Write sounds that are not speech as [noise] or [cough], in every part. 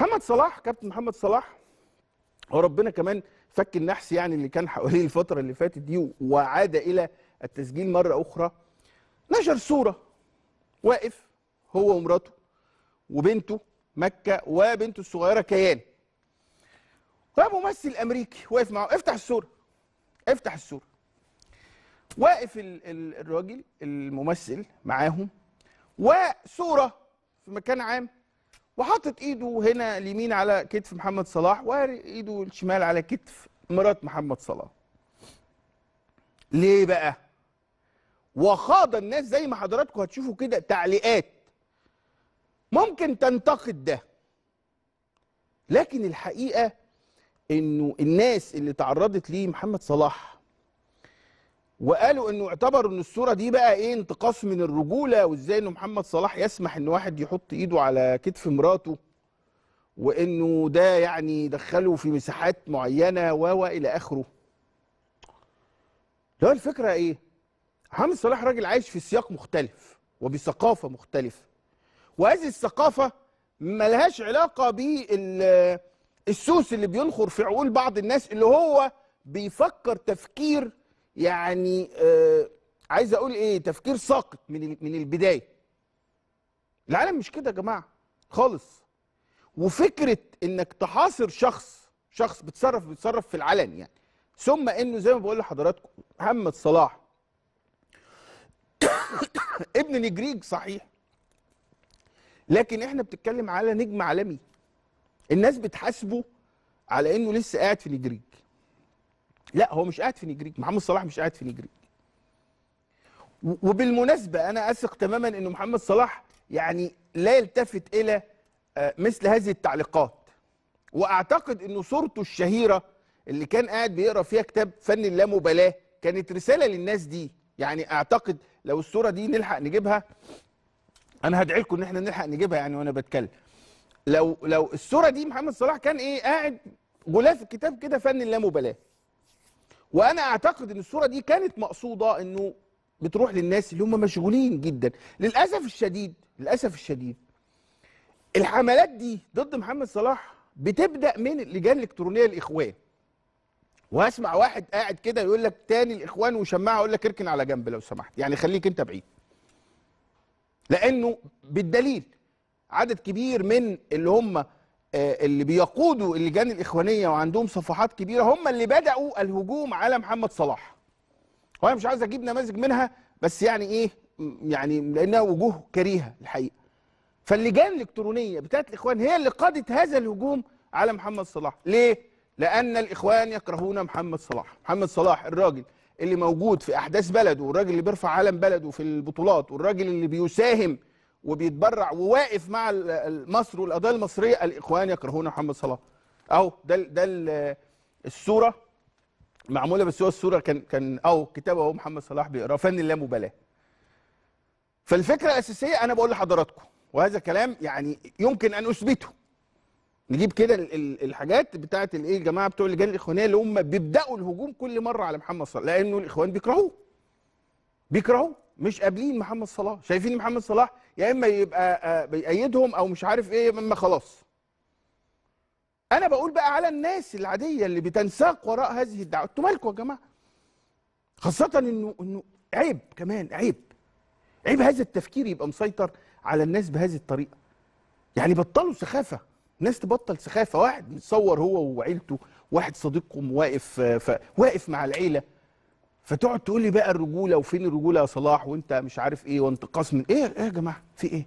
محمد صلاح كابتن محمد صلاح وربنا كمان فك النحس يعني اللي كان حواليه الفتره اللي فاتت دي وعاد الى التسجيل مره اخرى نشر صوره واقف هو ومراته وبنته مكه وبنته الصغيره كيان فممثل امريكي واقف معه افتح الصوره افتح الصوره واقف الراجل الممثل معاهم وصوره في مكان عام وحاطط ايده هنا اليمين على كتف محمد صلاح وايده الشمال على كتف مرات محمد صلاح ليه بقى وخاض الناس زي ما حضراتكم هتشوفوا كده تعليقات ممكن تنتقد ده لكن الحقيقه انه الناس اللي تعرضت ليه محمد صلاح وقالوا انه اعتبروا ان الصوره دي بقى ايه انتقاص من الرجوله وازاي ان محمد صلاح يسمح ان واحد يحط ايده على كتف مراته وانه ده يعني دخله في مساحات معينه و الى اخره ده الفكره ايه محمد صلاح راجل عايش في سياق مختلف وبثقافه مختلفه وهذه الثقافه ملهاش علاقه بالسوس اللي بينخر في عقول بعض الناس اللي هو بيفكر تفكير يعني آه، عايز اقول ايه تفكير ساقط من من البدايه العالم مش كده يا جماعه خالص وفكره انك تحاصر شخص شخص بيتصرف بيتصرف في العلن يعني ثم انه زي ما بقول لحضراتكم محمد صلاح [coughs] ابن نجريج صحيح لكن احنا بنتكلم على نجم عالمي الناس بتحاسبه على انه لسه قاعد في نجريج لا هو مش قاعد في نجريج محمد صلاح مش قاعد في نجريج وبالمناسبه انا اثق تماما ان محمد صلاح يعني لا يلتفت الى آه، مثل هذه التعليقات واعتقد ان صورته الشهيره اللي كان قاعد بيقرا فيها كتاب فن اللامبالاه كانت رساله للناس دي يعني اعتقد لو الصوره دي نلحق نجيبها انا هدعي لكم ان احنا نلحق نجيبها يعني وانا بتكلم لو لو الصوره دي محمد صلاح كان ايه قاعد غلاف الكتاب كده فن اللامبالاه وانا اعتقد ان الصوره دي كانت مقصوده انه بتروح للناس اللي هم مشغولين جدا للاسف الشديد للاسف الشديد الحملات دي ضد محمد صلاح بتبدا من اللجان الالكترونيه الاخوان واسمع واحد قاعد كده يقول لك تاني الاخوان وشماعه اقول لك اركن على جنب لو سمحت يعني خليك انت بعيد لانه بالدليل عدد كبير من اللي هم آه، اللي بيقودوا اللجان الاخوانيه وعندهم صفحات كبيره هم اللي بداوا الهجوم على محمد صلاح وانا مش عاوز اجيب نماذج منها بس يعني ايه يعني لانها وجوه كريهه الحقيقه فاللجان الالكترونيه بتاعت الاخوان هي اللي قادت هذا الهجوم على محمد صلاح ليه لان الاخوان يكرهون محمد صلاح محمد صلاح الراجل اللي موجود في احداث بلده والراجل اللي بيرفع علم بلده في البطولات والراجل اللي بيساهم وبيتبرع وواقف مع مصر والقضايا المصريه الاخوان يكرهون محمد صلاح اهو ده ده الصوره معموله بس هو الصوره كان كان اهو كتابه اهو محمد صلاح بيقراه فن اللامبالاه فالفكره الاساسيه انا بقول لحضراتكم وهذا كلام يعني يمكن ان اثبته نجيب كده الحاجات بتاعه الايه الجماعه بتوع اللجان الاخوانيه اللي هم بيبداوا الهجوم كل مره على محمد صلاح لانه الاخوان بيكرهوه بيكرهوه مش قابلين محمد صلاح شايفين محمد صلاح يا اما يبقى آه، بيأيدهم او مش عارف ايه يا اما خلاص انا بقول بقى على الناس العاديه اللي بتنساق وراء هذه الدعوه انتوا مالكم يا جماعه خاصه انه انه عيب كمان عيب عيب هذا التفكير يبقى مسيطر على الناس بهذه الطريقه يعني بطلوا سخافه الناس تبطل سخافه واحد متصور هو وعيلته واحد صديقهم واقف آه، واقف مع العيله فتقعد تقول لي بقى الرجوله وفين الرجوله يا صلاح وانت مش عارف ايه وانتقاص من ايه ايه يا جماعه في ايه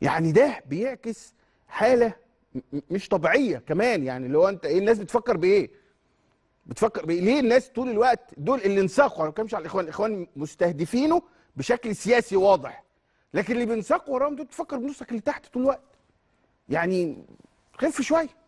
يعني ده بيعكس حاله مش طبيعيه كمان يعني اللي هو انت ايه الناس بتفكر بايه بتفكر بايه ليه الناس طول الوقت دول اللي انساقوا انا ما بتكلمش على الاخوان الاخوان مستهدفينه بشكل سياسي واضح لكن اللي بينساقوا وراهم دول بتفكر بنصك اللي تحت طول الوقت يعني خف شويه